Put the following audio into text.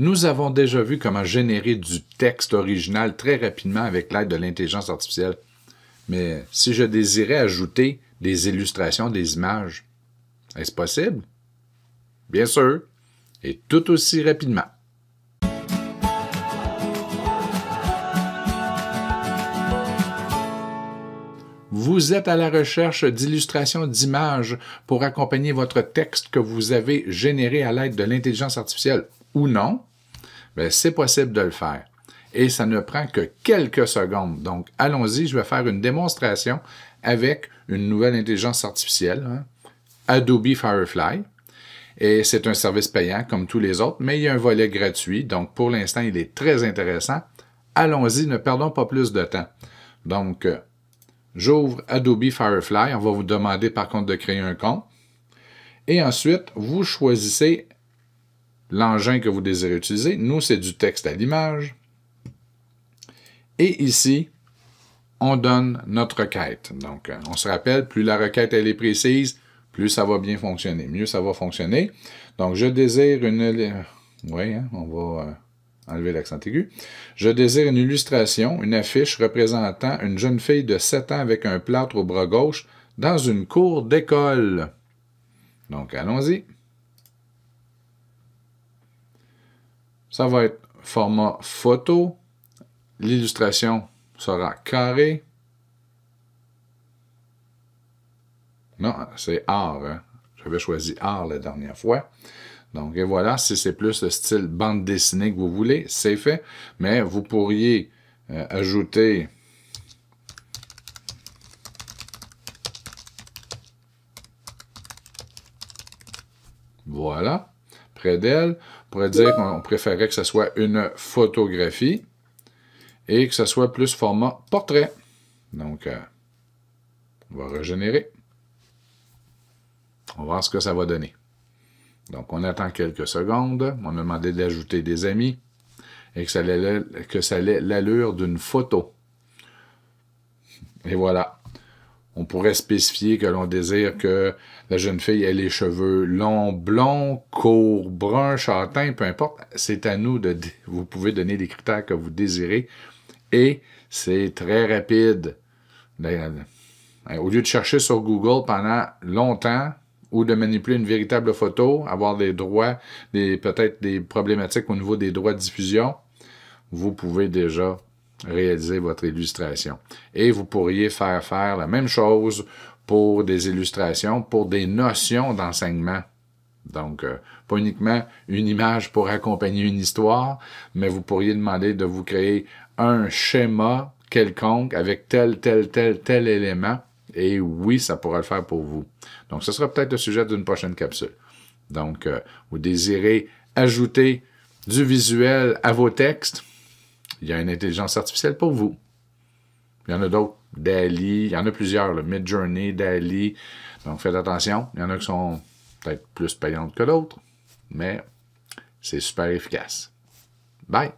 Nous avons déjà vu comment générer du texte original très rapidement avec l'aide de l'intelligence artificielle. Mais si je désirais ajouter des illustrations, des images, est-ce possible? Bien sûr, et tout aussi rapidement. Vous êtes à la recherche d'illustrations d'images pour accompagner votre texte que vous avez généré à l'aide de l'intelligence artificielle ou non? Ben, c'est possible de le faire. Et ça ne prend que quelques secondes. Donc, allons-y, je vais faire une démonstration avec une nouvelle intelligence artificielle, hein, Adobe Firefly. Et c'est un service payant comme tous les autres, mais il y a un volet gratuit. Donc, pour l'instant, il est très intéressant. Allons-y, ne perdons pas plus de temps. Donc, euh, j'ouvre Adobe Firefly. On va vous demander par contre de créer un compte. Et ensuite, vous choisissez l'engin que vous désirez utiliser. Nous, c'est du texte à l'image. Et ici, on donne notre requête. Donc, euh, on se rappelle, plus la requête elle est précise, plus ça va bien fonctionner, mieux ça va fonctionner. Donc, je désire une... Oui, hein, on va euh, enlever l'accent aigu. Je désire une illustration, une affiche représentant une jeune fille de 7 ans avec un plâtre au bras gauche dans une cour d'école. Donc, allons-y. Ça va être format photo. L'illustration sera carré. Non, c'est art. Hein. J'avais choisi art la dernière fois. Donc, et voilà, si c'est plus le style bande dessinée que vous voulez, c'est fait. Mais vous pourriez euh, ajouter... Voilà près d'elle. On pourrait dire qu'on préférait que ce soit une photographie et que ce soit plus format portrait. Donc, euh, on va régénérer. On va voir ce que ça va donner. Donc, on attend quelques secondes. On m'a demandé d'ajouter des amis et que ça allait l'allure d'une photo. Et voilà on pourrait spécifier que l'on désire que la jeune fille ait les cheveux longs, blonds, courts, bruns, châtains, peu importe. C'est à nous de... Vous pouvez donner les critères que vous désirez. Et c'est très rapide. Ben, euh, au lieu de chercher sur Google pendant longtemps, ou de manipuler une véritable photo, avoir des droits, des peut-être des problématiques au niveau des droits de diffusion, vous pouvez déjà réaliser votre illustration. Et vous pourriez faire faire la même chose pour des illustrations, pour des notions d'enseignement. Donc, euh, pas uniquement une image pour accompagner une histoire, mais vous pourriez demander de vous créer un schéma quelconque avec tel, tel, tel, tel élément. Et oui, ça pourra le faire pour vous. Donc, ce sera peut-être le sujet d'une prochaine capsule. Donc, euh, vous désirez ajouter du visuel à vos textes, il y a une intelligence artificielle pour vous. Il y en a d'autres. Dali, il y en a plusieurs. mid Midjourney, Dali. Donc faites attention. Il y en a qui sont peut-être plus payantes que d'autres, mais c'est super efficace. Bye!